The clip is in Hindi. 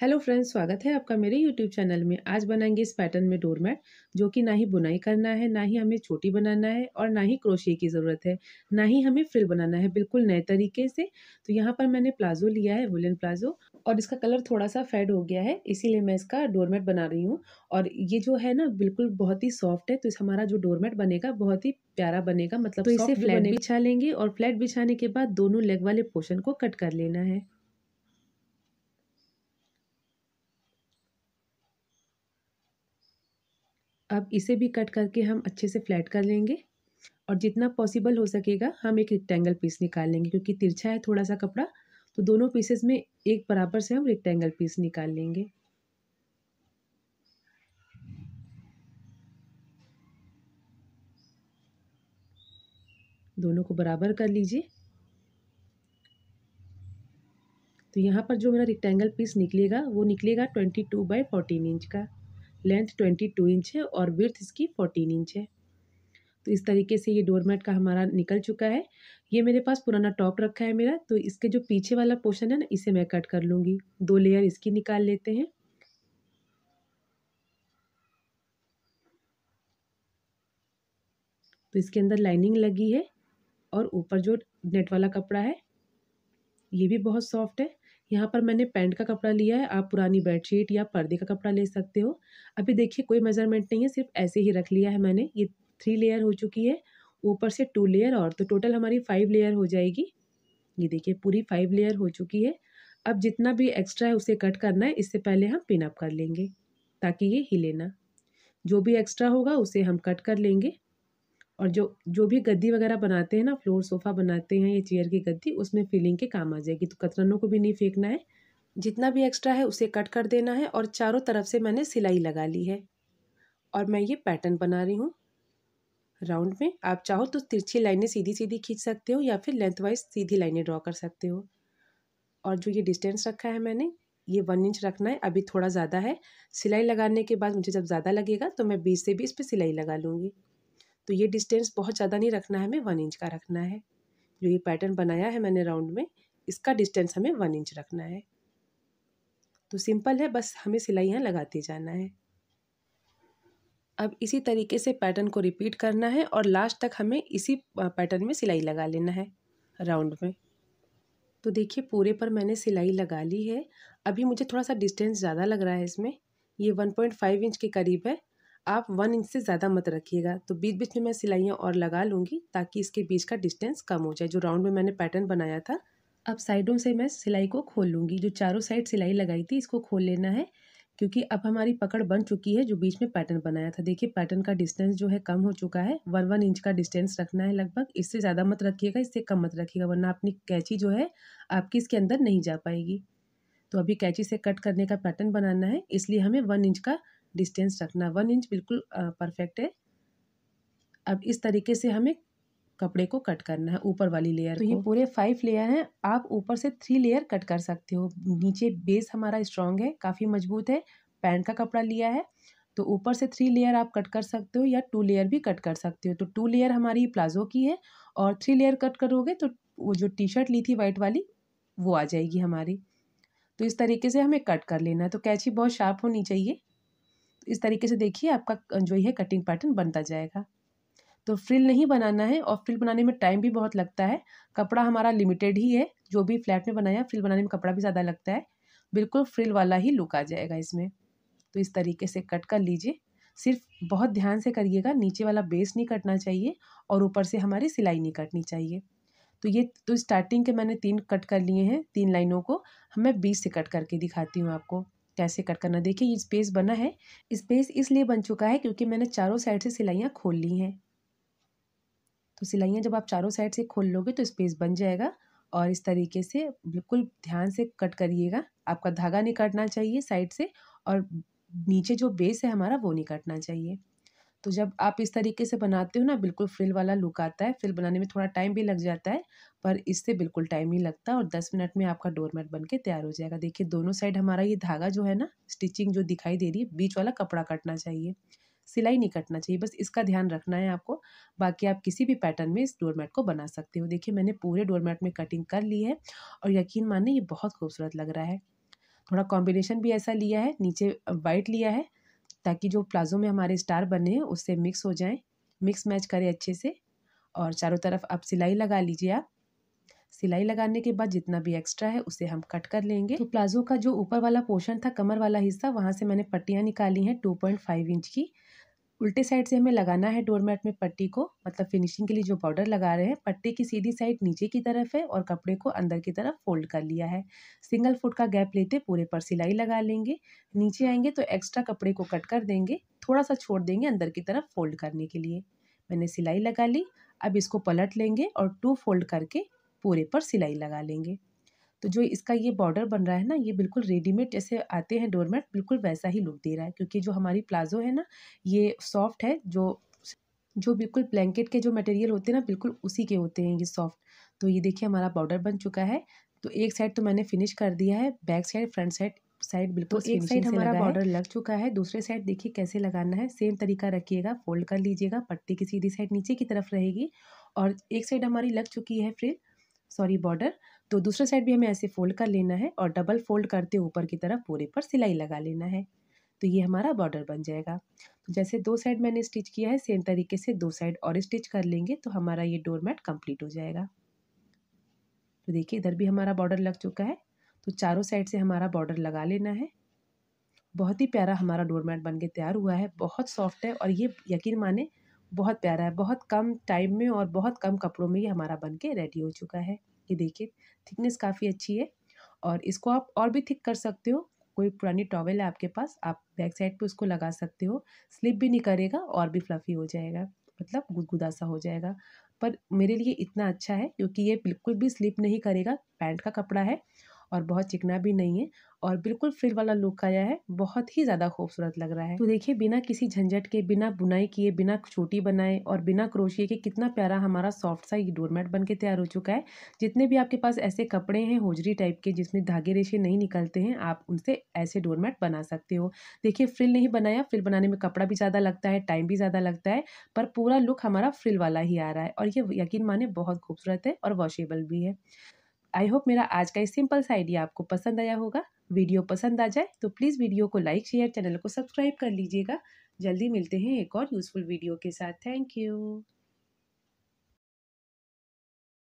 हेलो फ्रेंड्स स्वागत है आपका मेरे यूट्यूब चैनल में आज बनाएंगे इस पैटर्न में डोरमेट जो कि ना ही बुनाई करना है ना ही हमें छोटी बनाना है और ना ही क्रोशिए की ज़रूरत है ना ही हमें फ्रिल बनाना है बिल्कुल नए तरीके से तो यहाँ पर मैंने प्लाजो लिया है वुलन प्लाजो और इसका कलर थोड़ा सा फेड हो गया है इसीलिए मैं इसका डोरमेट बना रही हूँ और ये जो है ना बिल्कुल बहुत ही सॉफ्ट है तो इस हमारा जो डोरमेट बनेगा बहुत ही प्यारा बनेगा मतलब तो इसे फ्लैट बिछा लेंगे और फ्लैट बिछाने के बाद दोनों लेग वाले पोर्शन को कट कर लेना है अब इसे भी कट करके हम अच्छे से फ्लैट कर लेंगे और जितना पॉसिबल हो सकेगा हम एक रेक्टेंगल पीस निकाल लेंगे क्योंकि तिरछा है थोड़ा सा कपड़ा तो दोनों पीसेस में एक बराबर से हम रेक्टेंगल पीस निकाल लेंगे दोनों को बराबर कर लीजिए तो यहाँ पर जो मेरा रेक्टेंगल पीस निकलेगा वो निकलेगा twenty two by fourteen inch का लेंथ ट्वेंटी टू इंच है और विर्थ इसकी फोर्टीन इंच है तो इस तरीके से ये डोरमेट का हमारा निकल चुका है ये मेरे पास पुराना टॉप रखा है मेरा तो इसके जो पीछे वाला पोर्शन है ना इसे मैं कट कर लूँगी दो लेयर इसकी निकाल लेते हैं तो इसके अंदर लाइनिंग लगी है और ऊपर जो नेट वाला कपड़ा है ये भी बहुत सॉफ्ट है यहाँ पर मैंने पैंट का कपड़ा लिया है आप पुरानी बेडशीट या पर्दे का कपड़ा ले सकते हो अभी देखिए कोई मेज़रमेंट नहीं है सिर्फ ऐसे ही रख लिया है मैंने ये थ्री लेयर हो चुकी है ऊपर से टू लेयर और तो टोटल हमारी फाइव लेयर हो जाएगी ये देखिए पूरी फाइव लेयर हो चुकी है अब जितना भी एक्स्ट्रा है उसे कट करना है इससे पहले हम पिनअप कर लेंगे ताकि ये हिले ना जो भी एक्स्ट्रा होगा उसे हम कट कर लेंगे और जो जो भी गद्दी वगैरह बनाते हैं ना फ्लोर सोफ़ा बनाते हैं ये चेयर की गद्दी उसमें फिलिंग के काम आ जाएगी तो कतरनों को भी नहीं फेंकना है जितना भी एक्स्ट्रा है उसे कट कर देना है और चारों तरफ से मैंने सिलाई लगा ली है और मैं ये पैटर्न बना रही हूँ राउंड में आप चाहो तो तिरछी लाइनें सीधी सीधी खींच सकते हो या फिर लेंथ वाइज सीधी लाइनें ड्रॉ कर सकते हो और जो ये डिस्टेंस रखा है मैंने ये वन इंच रखना है अभी थोड़ा ज़्यादा है सिलाई लगाने के बाद मुझे जब ज़्यादा लगेगा तो मैं बीस से बीस पे सिलाई लगा लूँगी तो ये डिस्टेंस बहुत ज़्यादा नहीं रखना है हमें वन इंच का रखना है जो ये पैटर्न बनाया है मैंने राउंड में इसका डिस्टेंस हमें वन इंच रखना है तो सिंपल है बस हमें सिलाई यहाँ लगाते जाना है अब इसी तरीके से पैटर्न को रिपीट करना है और लास्ट तक हमें इसी पैटर्न में सिलाई लगा लेना है राउंड में तो देखिए पूरे पर मैंने सिलाई लगा ली है अभी मुझे थोड़ा सा डिस्टेंस ज़्यादा लग रहा है इसमें ये वन पॉइंट फाइव इंच के करीब है आप वन इंच से ज़्यादा मत रखिएगा तो बीच बीच में मैं सिलाइयाँ और लगा लूँगी ताकि इसके बीच का डिस्टेंस कम हो जाए जो राउंड में मैंने पैटर्न बनाया था अब साइडों से मैं सिलाई को खोल लूँगी जो चारों साइड सिलाई लगाई थी इसको खोल लेना है क्योंकि अब हमारी पकड़ बन चुकी है जो बीच में पैटर्न बनाया था देखिए पैटर्न का डिस्टेंस जो है कम हो चुका है वन वन इंच का डिस्टेंस रखना है लगभग इससे ज़्यादा मत रखिएगा इससे कम मत रखिएगा वरना अपनी कैची जो है आपकी इसके अंदर नहीं जा पाएगी तो अभी कैची से कट करने का पैटर्न बनाना है इसलिए हमें वन इंच का डिस्टेंस रखना वन इंच बिल्कुल परफेक्ट है अब इस तरीके से हमें कपड़े को कट करना है ऊपर वाली लेयर तो ये पूरे फाइव लेयर हैं आप ऊपर से थ्री लेयर कट कर सकते हो नीचे बेस हमारा स्ट्रांग है काफ़ी मजबूत है पैंट का कपड़ा लिया है तो ऊपर से थ्री लेयर आप कट कर सकते हो या टू लेयर भी कट कर सकते हो तो टू लेयर हमारी प्लाजो की है और थ्री लेयर कट करोगे तो वो जो टी शर्ट ली थी वाइट वाली वो आ जाएगी हमारी तो इस तरीके से हमें कट कर लेना है तो कैची बहुत शार्प होनी चाहिए इस तरीके से देखिए आपका जो है कटिंग पैटर्न बनता जाएगा तो फ्रिल नहीं बनाना है और फ्रिल बनाने में टाइम भी बहुत लगता है कपड़ा हमारा लिमिटेड ही है जो भी फ्लैट में बनाया फ्रिल बनाने में कपड़ा भी ज़्यादा लगता है बिल्कुल फ्रिल वाला ही लुक आ जाएगा इसमें तो इस तरीके से कट कर लीजिए सिर्फ बहुत ध्यान से करिएगा नीचे वाला बेस नहीं कटना चाहिए और ऊपर से हमारी सिलाई नहीं कटनी चाहिए तो ये तो स्टार्टिंग के मैंने तीन कट कर लिए हैं तीन लाइनों को मैं बीस से कट करके दिखाती हूँ आपको कैसे कट करना देखिए ये स्पेस बना है स्पेस इसलिए बन चुका है क्योंकि मैंने चारों साइड से सिलाइयाँ खोल ली हैं तो सिलाइयाँ जब आप चारों साइड से खोल लोगे तो स्पेस बन जाएगा और इस तरीके से बिल्कुल ध्यान से कट करिएगा आपका धागा नहीं कटना चाहिए साइड से और नीचे जो बेस है हमारा वो नहीं कटना चाहिए तो जब आप इस तरीके से बनाते हो ना बिल्कुल फ्रिल वाला लुक आता है फ्रिल बनाने में थोड़ा टाइम भी लग जाता है पर इससे बिल्कुल टाइम नहीं लगता और दस मिनट में आपका डोरमेट बन के तैयार हो जाएगा देखिए दोनों साइड हमारा ये धागा जो है ना स्टिचिंग जो दिखाई दे रही है बीच वाला कपड़ा कटना चाहिए सिलाई नहीं कटना चाहिए बस इसका ध्यान रखना है आपको बाकी आप किसी भी पैटर्न में इस डोरमेट को बना सकते हो देखिए मैंने पूरे डोरमेट में कटिंग कर ली है और यकीन माने ये बहुत खूबसूरत लग रहा है थोड़ा कॉम्बिनेशन भी ऐसा लिया है नीचे वाइट लिया है ताकि जो प्लाज़ो में हमारे स्टार बने हैं उससे मिक्स हो जाएं मिक्स मैच करें अच्छे से और चारों तरफ आप सिलाई लगा लीजिए आप सिलाई लगाने के बाद जितना भी एक्स्ट्रा है उसे हम कट कर लेंगे तो प्लाज़ो का जो ऊपर वाला पोर्शन था कमर वाला हिस्सा वहाँ से मैंने पट्टियाँ निकाली हैं टू पॉइंट फाइव इंच की उल्टे साइड से हमें लगाना है डोरमेट में पट्टी को मतलब फिनिशिंग के लिए जो बॉर्डर लगा रहे हैं पट्टी की सीधी साइड नीचे की तरफ है और कपड़े को अंदर की तरफ फोल्ड कर लिया है सिंगल फुट का गैप लेते पूरे पर सिलाई लगा लेंगे नीचे आएंगे तो एक्स्ट्रा कपड़े को कट कर देंगे थोड़ा सा छोड़ देंगे अंदर की तरफ फोल्ड करने के लिए मैंने सिलाई लगा ली अब इसको पलट लेंगे और टू फोल्ड करके पूरे पर सिलाई लगा लेंगे तो जो इसका ये बॉर्डर बन रहा है ना ये बिल्कुल रेडीमेड जैसे आते हैं डोरमेट बिल्कुल वैसा ही लुक दे रहा है क्योंकि जो हमारी प्लाजो है ना ये सॉफ्ट है जो जो बिल्कुल ब्लैंकेट के जो मटेरियल होते हैं ना बिल्कुल उसी के होते हैं ये सॉफ्ट तो ये देखिए हमारा बॉर्डर बन चुका है तो एक साइड तो मैंने फिनिश कर दिया है back side front side side बिल्कुल तो एक साइड हमारा बॉर्डर लग चुका है दूसरे साइड देखिए कैसे लगाना है सेम तरीका रखिएगा फोल्ड कर लीजिएगा पट्टी की सीधी साइड नीचे की तरफ रहेगी और एक साइड हमारी लग चुकी है फिर सॉरी बॉर्डर तो दूसरे साइड भी हमें ऐसे फोल्ड कर लेना है और डबल फोल्ड करते ऊपर की तरफ पूरे पर सिलाई लगा लेना है तो ये हमारा बॉर्डर बन जाएगा तो जैसे दो साइड मैंने स्टिच किया है सेम तरीके से दो साइड और स्टिच कर लेंगे तो हमारा ये डोर मैट कम्प्लीट हो जाएगा तो देखिए इधर भी हमारा बॉर्डर लग चुका है तो चारों साइड से हमारा बॉर्डर लगा लेना है बहुत ही प्यारा हमारा मैट बन के तैयार हुआ है बहुत सॉफ्ट है और ये यकीन माने बहुत प्यारा है बहुत कम टाइम में और बहुत कम कपड़ों में ये हमारा बन के रेडी हो चुका है ये देखिए थिकनेस काफ़ी अच्छी है और इसको आप और भी थिक कर सकते हो कोई पुरानी टॉवल है आपके पास आप बैक साइड पे उसको लगा सकते हो स्लिप भी नहीं करेगा और भी फ्लफ़ी हो जाएगा मतलब गुदगुदा सा हो जाएगा पर मेरे लिए इतना अच्छा है क्योंकि ये बिल्कुल भी स्लिप नहीं करेगा पैंट का कपड़ा है और बहुत चिकना भी नहीं है और बिल्कुल फ्रिल वाला लुक आया है बहुत ही ज़्यादा खूबसूरत लग रहा है तो देखिए बिना किसी झंझट के बिना बुनाई किए बिना छोटी बनाए और बिना क्रोशिए के कितना प्यारा हमारा सॉफ्ट सा ये डोरमेट बन के तैयार हो चुका है जितने भी आपके पास ऐसे कपड़े हैं होजरी टाइप के जिसमें धागे रेशे नहीं निकलते हैं आप उनसे ऐसे डोरमेट बना सकते हो देखिए फ्रिल नहीं बनाया फ्रिल बनाने में कपड़ा भी ज़्यादा लगता है टाइम भी ज़्यादा लगता है पर पूरा लुक हमारा फ्रिल वाला ही आ रहा है और ये यकीन माने बहुत खूबसूरत है और वॉशेबल भी है आई होप मेरा आज का ये सिंपल सा आइडिया आपको पसंद आया होगा वीडियो पसंद आ जाए तो प्लीज़ वीडियो को लाइक शेयर चैनल को सब्सक्राइब कर लीजिएगा जल्दी मिलते हैं एक और यूज़फुल वीडियो के साथ थैंक यू